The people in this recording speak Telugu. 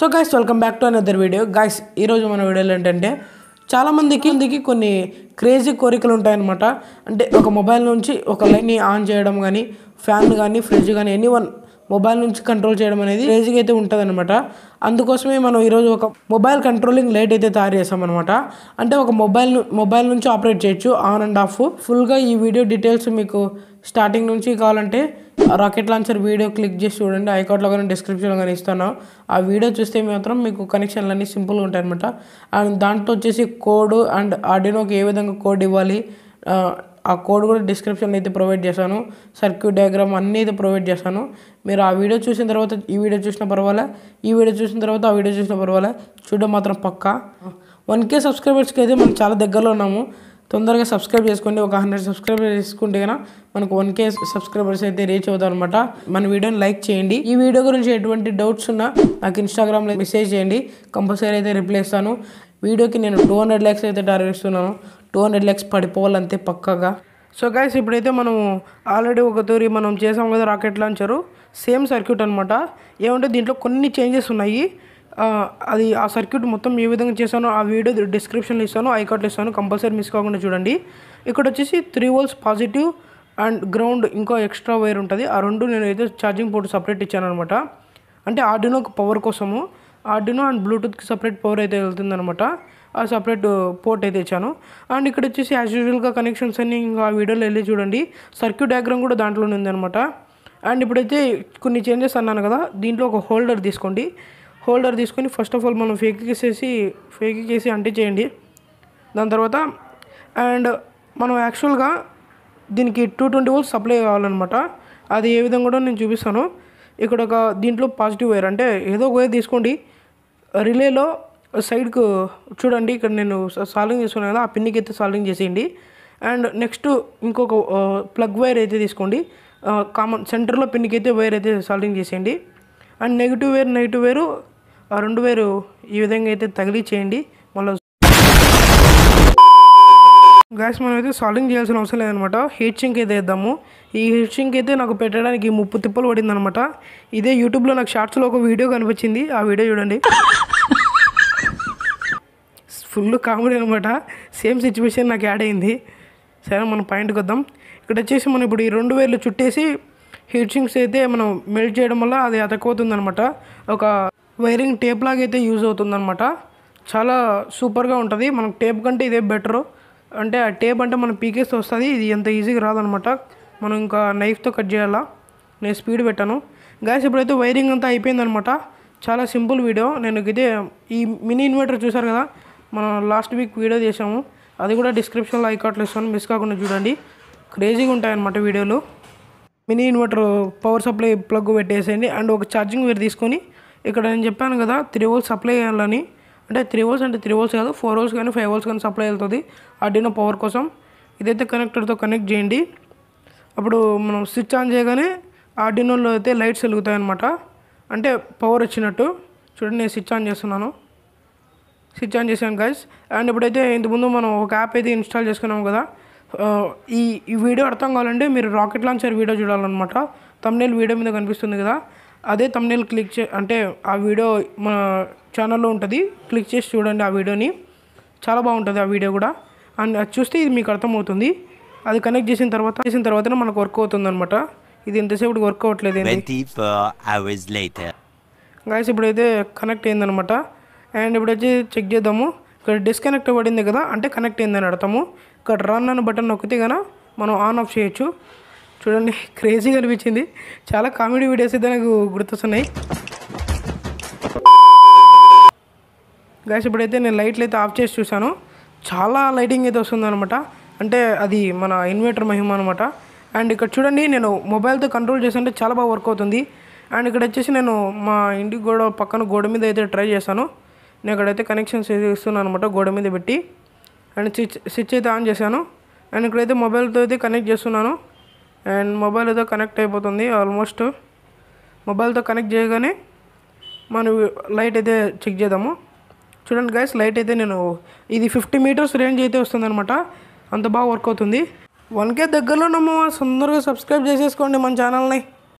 so guys welcome back to another video guys ఈరోజు మన వీడియోలో ఏంటంటే చాలామందికి ఇందుకి కొన్ని క్రేజీ కోరికలు ఉంటాయన్నమాట అంటే ఒక మొబైల్ నుంచి ఒక లైన్ని ఆన్ చేయడం కానీ ఫ్యాన్ కానీ ఫ్రిడ్జ్ కానీ ఎనీ వన్ మొబైల్ నుంచి కంట్రోల్ చేయడం అనేది ఈజీగా అయితే ఉంటుంది అనమాట అందుకోసమే మనం ఈరోజు ఒక మొబైల్ కంట్రోలింగ్ లైట్ అయితే తయారు చేసామన్నమాట అంటే ఒక మొబైల్ మొబైల్ నుంచి ఆపరేట్ చేయొచ్చు ఆన్ అండ్ ఆఫ్ ఫుల్గా ఈ వీడియో డీటెయిల్స్ మీకు స్టార్టింగ్ నుంచి కావాలంటే రాకెట్ లాంచర్ వీడియో క్లిక్ చేసి చూడండి ఐకౌట్లో కానీ డిస్క్రిప్షన్లో కానీ ఇస్తాను ఆ వీడియో చూస్తే మాత్రం మీకు కనెక్షన్లు అన్నీ సింపుల్గా ఉంటాయి అనమాట అండ్ దాంట్లో వచ్చేసి కోడ్ అండ్ ఆడినోకి ఏ విధంగా కోడ్ ఇవ్వాలి ఆ కోడ్ కూడా డిస్క్రిప్షన్లో అయితే ప్రొవైడ్ చేశాను సర్క్యూట్ డయాగ్రామ్ అన్నీ అయితే ప్రొవైడ్ చేశాను మీరు ఆ వీడియో చూసిన తర్వాత ఈ వీడియో చూసిన పర్వాలే ఈ వీడియో చూసిన తర్వాత ఆ వీడియో చూసిన పర్వాలే చూడడం మాత్రం పక్కా వన్ కే సబ్స్క్రైబర్స్కి అయితే మనం చాలా దగ్గరలో ఉన్నాము తొందరగా సబ్స్క్రైబ్ చేసుకోండి ఒక హండ్రెడ్ సబ్స్క్రైబర్ చేసుకుంటే కన్నా మనకు వన్ కే సబ్స్క్రైబర్స్ అయితే రీచ్ అవుతాం అనమాట మన వీడియోని లైక్ చేయండి ఈ వీడియో గురించి ఎటువంటి డౌట్స్ ఉన్నా నాకు ఇన్స్టాగ్రామ్లో మెసేజ్ చేయండి కంపల్సరీ అయితే రిప్లై ఇస్తాను వీడియోకి నేను టూ హండ్రెడ్ ల్యాక్స్ అయితే టార్గెట్ ఇస్తున్నాను టూ హండ్రెడ్ ల్యాక్స్ పడిపోవాలంతే పక్కగా సో గైస్ ఇప్పుడైతే మనం ఆల్రెడీ ఒక తూరి మనం చేసాం కదా రాకెట్ లాంచరు సేమ్ సర్క్యూట్ అనమాట ఏమంటే దీంట్లో కొన్ని చేంజెస్ ఉన్నాయి అది ఆ సర్క్యూట్ మొత్తం ఏ విధంగా చేశానో ఆ వీడియో డిస్క్రిప్షన్లో ఇస్తాను ఐకాట్లో ఇస్తాను కంపల్సరీ మిస్ కాకుండా చూడండి ఇక్కడ వచ్చేసి three volts positive and ground ఇంకా ఎక్స్ట్రా వైర్ ఉంటుంది ఆ రెండు నేనైతే ఛార్జింగ్ పోర్ట్ సపరేట్ ఇచ్చాను అనమాట అంటే ఆర్డినోకి పవర్ కోసము ఆర్డినో అండ్ బ్లూటూత్కి సపరేట్ పవర్ అయితే వెళ్తుందనమాట సపరేట్ పోర్ట్ అయితే ఇచ్చాను అండ్ ఇక్కడ వచ్చేసి యాజ్ యూజువల్గా కనెక్షన్స్ అన్ని ఇంకా ఆ వీడియోలో వెళ్ళి చూడండి సర్క్యూట్ డయాగ్రామ్ కూడా దాంట్లో ఉందనమాట అండ్ ఇప్పుడైతే కొన్ని చేంజెస్ అన్నాను కదా దీంట్లో ఒక హోల్డర్ తీసుకోండి హోల్డర్ తీసుకొని ఫస్ట్ ఆఫ్ ఆల్ మనం ఫేక్ వేసేసి ఫేక్ అంటే చేయండి దాని తర్వాత అండ్ మనం యాక్చువల్గా దీనికి టూ ట్వంటీ ఓల్స్ సప్లై కావాలన్నమాట అది ఏ విధంగా కూడా నేను చూపిస్తాను ఇక్కడ ఒక దీంట్లో పాజిటివ్ వైర్ అంటే ఏదో ఒక వైర్ తీసుకోండి రిలేలో సైడ్కు చూడండి ఇక్కడ నేను సాల్వింగ్ చేసుకున్నాను కదా ఆ పిన్నికి అయితే సాల్వింగ్ చేసేయండి అండ్ నెక్స్ట్ ఇంకొక ప్లగ్ వైర్ అయితే తీసుకోండి కామన్ సెంటర్లో పిన్కి అయితే వైర్ అయితే సాల్వింగ్ చేసేయండి అండ్ నెగిటివ్ వేరు నెగిటివ్ వేరు రెండు వేరు ఈ విధంగా అయితే తగిలి చేయండి మళ్ళీ గ్యాస్ మనం అయితే సాల్వింగ్ చేయాల్సిన అవసరం లేదనమాట హీట్ సింక్ అయితే వేద్దాము ఈ హీట్ సింక్ అయితే నాకు పెట్టడానికి ముప్పు తిప్పలు పడింది అనమాట ఇదే యూట్యూబ్లో నాకు షార్ట్స్లో ఒక వీడియో కనిపించింది ఆ వీడియో చూడండి ఫుల్ కామెడీ అనమాట సేమ్ సిచ్యువేషన్ నాకు యాడ్ అయింది సరే మనం పాయింట్కి వద్దాం ఇక్కడ వచ్చేసి మనం ఇప్పుడు ఈ రెండు వేర్లు చుట్టేసి హీట్ సింక్స్ అయితే మనం మెల్ట్ చేయడం వల్ల అది అతకవుతుందనమాట ఒక వైరింగ్ టేప్ లాగా అయితే యూజ్ అవుతుందనమాట చాలా సూపర్గా ఉంటుంది మనకు టేప్ కంటే ఇదే బెటర్ అంటే ఆ టేప్ అంటే మనం పీకేస్తే వస్తుంది ఇది ఎంత ఈజీగా రాదనమాట మనం ఇంకా నైఫ్తో కట్ చేయాలా నేను స్పీడ్ పెట్టాను గ్యాస్ ఇప్పుడైతే వైరింగ్ అంతా అయిపోయిందనమాట చాలా సింపుల్ వీడియో నేను ఇదే ఈ మినీ ఇన్వర్టర్ చూసారు కదా మనం లాస్ట్ వీక్ వీడియో చేసాము అది కూడా డిస్క్రిప్షన్లో ఐకాట్లు ఇస్తాను మిస్ కాకుండా చూడండి క్రేజీగా ఉంటాయన్నమాట వీడియోలు mini inverter power supply plug పెట్టేసేయండి అండ్ ఒక ఛార్జింగ్ వేరు తీసుకొని ఇక్కడ నేను చెప్పాను కదా త్రీ వోల్స్ సప్లై చేయాలని అంటే త్రీ వోల్స్ అంటే త్రీ వోల్స్ కాదు ఫోర్ వోల్స్ కానీ ఫైవ్ వోల్స్ కానీ సప్లై వెళ్తుంది అడినో పవర్ కోసం ఇదైతే కనెక్టర్తో కనెక్ట్ చేయండి అప్పుడు మనం స్విచ్ ఆన్ చేయగానే ఆర్డినోలో అయితే లైట్స్ వెలుగుతాయి అనమాట అంటే పవర్ వచ్చినట్టు చూడండి నేను స్విచ్ ఆన్ చేస్తున్నాను స్విచ్ ఆన్ చేశాను గైస్ అండ్ ఇప్పుడైతే ఇంతకుముందు మనం ఒక యాప్ అయితే ఇన్స్టాల్ చేసుకున్నాం కదా ఈ ఈ వీడియో అర్థం కావాలంటే మీరు రాకెట్ లాంచర్ వీడియో చూడాలన్నమాట తమ్నేల్ వీడియో మీద కనిపిస్తుంది కదా అదే తమ్నేల్ క్లిక్ చే అంటే ఆ వీడియో మన ఛానల్లో ఉంటుంది క్లిక్ చేసి చూడండి ఆ వీడియోని చాలా బాగుంటుంది ఆ వీడియో కూడా అండ్ అది చూస్తే ఇది మీకు అర్థమవుతుంది అది కనెక్ట్ చేసిన తర్వాత చేసిన తర్వాతనే మనకు వర్క్ అవుతుంది అనమాట ఇది ఎంతసేపు వర్క్ అవ్వట్లేదు గాయస్ ఇప్పుడైతే కనెక్ట్ అయిందనమాట అండ్ ఇప్పుడు వచ్చి చెక్ చేద్దాము ఇక్కడ డిస్కనెక్ట్ పడింది కదా అంటే కనెక్ట్ అయిందని అడతాము ఇక్కడ రన్ అన్న బటన్ నొక్కితే కన మనం ఆన్ ఆఫ్ చేయొచ్చు చూడండి క్రేజీగా అనిపించింది చాలా కామెడీ వీడియోస్ అయితే నాకు గుర్తొస్తున్నాయి గ్యాస్ ఇప్పుడైతే నేను లైట్లు అయితే ఆఫ్ చేసి చూశాను చాలా లైటింగ్ అయితే వస్తుందనమాట అంటే అది మన ఇన్వర్టర్ మహిమ అనమాట అండ్ ఇక్కడ చూడండి నేను మొబైల్తో కంట్రోల్ చేస్తుంటే చాలా బాగా వర్క్ అవుతుంది అండ్ ఇక్కడ వచ్చేసి నేను మా ఇంటి గోడ పక్కన గోడ మీద అయితే ట్రై చేశాను నేను ఇక్కడైతే కనెక్షన్స్ అయితే ఇస్తున్నాను అనమాట గోడ మీద పెట్టి అండ్ స్విచ్ స్విచ్ అయితే ఆన్ చేశాను అండ్ ఇక్కడైతే మొబైల్తో అయితే కనెక్ట్ చేస్తున్నాను అండ్ మొబైల్ అయితే కనెక్ట్ అయిపోతుంది ఆల్మోస్ట్ మొబైల్తో కనెక్ట్ చేయగానే మనం లైట్ అయితే చెక్ చేద్దాము చూడండి గైస్ లైట్ అయితే నేను ఇది ఫిఫ్టీ మీటర్స్ రేంజ్ అయితే అనమాట అంత బాగా వర్క్ అవుతుంది వన్కే దగ్గరలో నమ్మ సుందరగా సబ్స్క్రైబ్ చేసేసుకోండి మన ఛానల్ని